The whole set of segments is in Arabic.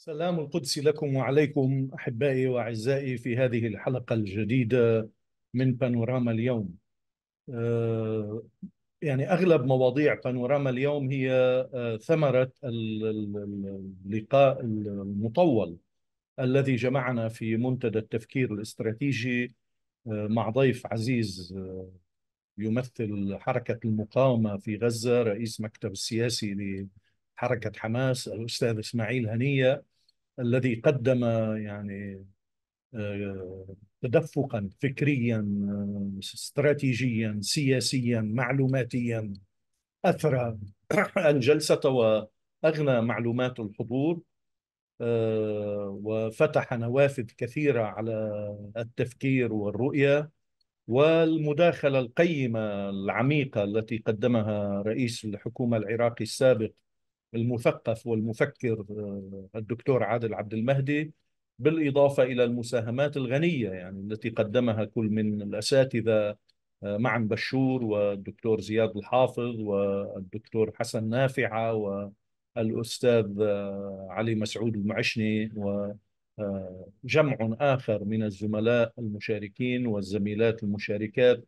سلام القدس لكم وعليكم احبائي واعزائي في هذه الحلقه الجديده من بانوراما اليوم. آه، يعني اغلب مواضيع بانوراما اليوم هي آه، ثمره اللقاء المطول الذي جمعنا في منتدى التفكير الاستراتيجي آه، مع ضيف عزيز يمثل حركه المقاومه في غزه رئيس مكتب السياسي حركه حماس الاستاذ اسماعيل هنيه الذي قدم يعني آه، تدفقا فكريا آه، استراتيجيا سياسيا معلوماتيا اثرى الجلسه واغنى معلومات الحضور آه، وفتح نوافذ كثيره على التفكير والرؤيه والمداخله القيمه العميقه التي قدمها رئيس الحكومه العراقي السابق المثقف والمفكر آه، الدكتور عادل عبد المهدي بالإضافة إلى المساهمات الغنية يعني التي قدمها كل من الأساتذة آه، معن بشور والدكتور زياد الحافظ والدكتور حسن نافعة والأستاذ آه، علي مسعود المعشني وجمع آخر من الزملاء المشاركين والزميلات المشاركات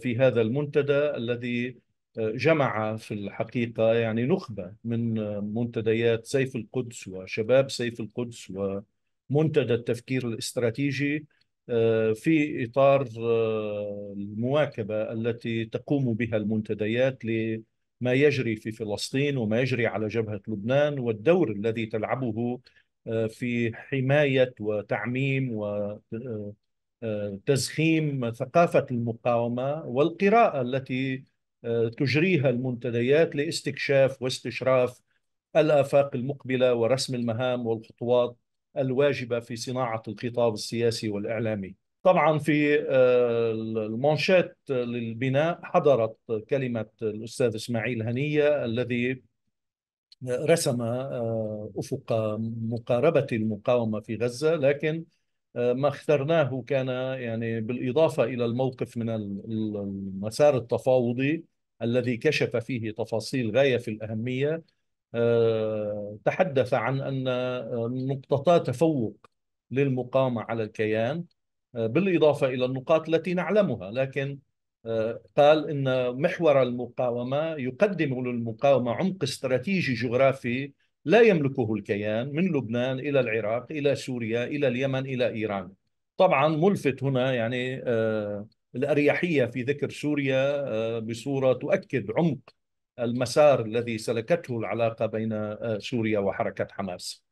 في هذا المنتدى الذي جمع في الحقيقة يعني نخبة من منتديات سيف القدس وشباب سيف القدس ومنتدى التفكير الاستراتيجي آه، في إطار آه، المواكبة التي تقوم بها المنتديات لما يجري في فلسطين وما يجري على جبهة لبنان والدور الذي تلعبه آه، في حماية وتعميم و تزخيم ثقافة المقاومة والقراءة التي آه، تجريها المنتديات لاستكشاف واستشراف الآفاق المقبلة ورسم المهام والخطوات الواجبة في صناعة الخطاب السياسي والإعلامي طبعا في آه، المونشيت للبناء حضرت كلمة الأستاذ إسماعيل هنية الذي رسم آه، أفق مقاربة المقاومة في غزة لكن ما اخترناه كان يعني بالإضافة إلى الموقف من المسار التفاوضي الذي كشف فيه تفاصيل غايه في الاهميه آه، تحدث عن ان آه، نقطتا تفوق للمقاومه على الكيان آه، بالاضافه الى النقاط التي نعلمها لكن قال ان محور المقاومه يقدم للمقاومه عمق استراتيجي جغرافي لا يملكه الكيان من لبنان الى العراق الى سوريا الى اليمن الى ايران. طبعا ملفت هنا يعني آه الأريحية في ذكر سوريا آه، بصورة تؤكد عمق المسار الذي سلكته العلاقة بين آه، سوريا وحركة حماس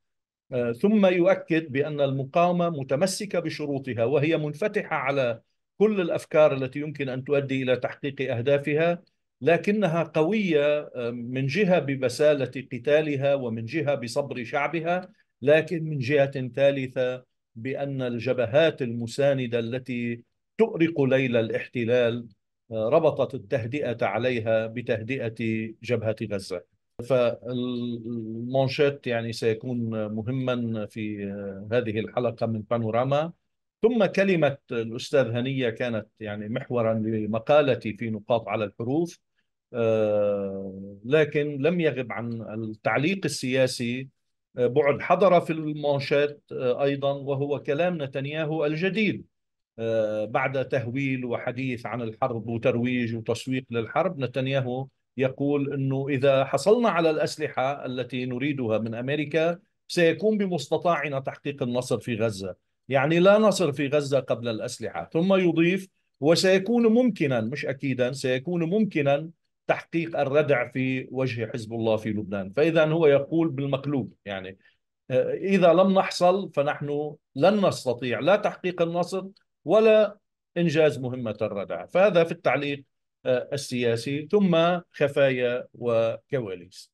آه، ثم يؤكد بأن المقاومة متمسكة بشروطها وهي منفتحة على كل الأفكار التي يمكن أن تؤدي إلى تحقيق أهدافها لكنها قوية من جهة ببسالة قتالها ومن جهة بصبر شعبها لكن من جهة ثالثة بأن الجبهات المساندة التي تؤرق ليلى الاحتلال آه، ربطت التهدئة عليها بتهدئة جبهة غزة فالمونشيت يعني سيكون مهما في آه، هذه الحلقة من بانوراما ثم كلمة الأستاذ هنية كانت يعني محورا لمقالتي في نقاط على الحروف آه، لكن لم يغب عن التعليق السياسي بعد حضر في المونشيت أيضا وهو كلام نتنياهو الجديد آه، بعد تهويل وحديث عن الحرب وترويج وتسويق للحرب نتنياهو يقول انه اذا حصلنا على الاسلحه التي نريدها من امريكا سيكون بمستطاعنا تحقيق النصر في غزه، يعني لا نصر في غزه قبل الاسلحه، ثم يضيف وسيكون ممكنا مش اكيدا سيكون ممكنا تحقيق الردع في وجه حزب الله في لبنان، فاذا هو يقول بالمقلوب يعني آه، اذا لم نحصل فنحن لن نستطيع لا تحقيق النصر ولا إنجاز مهمة الردع فهذا في التعليق آه، السياسي ثم خفايا وكواليس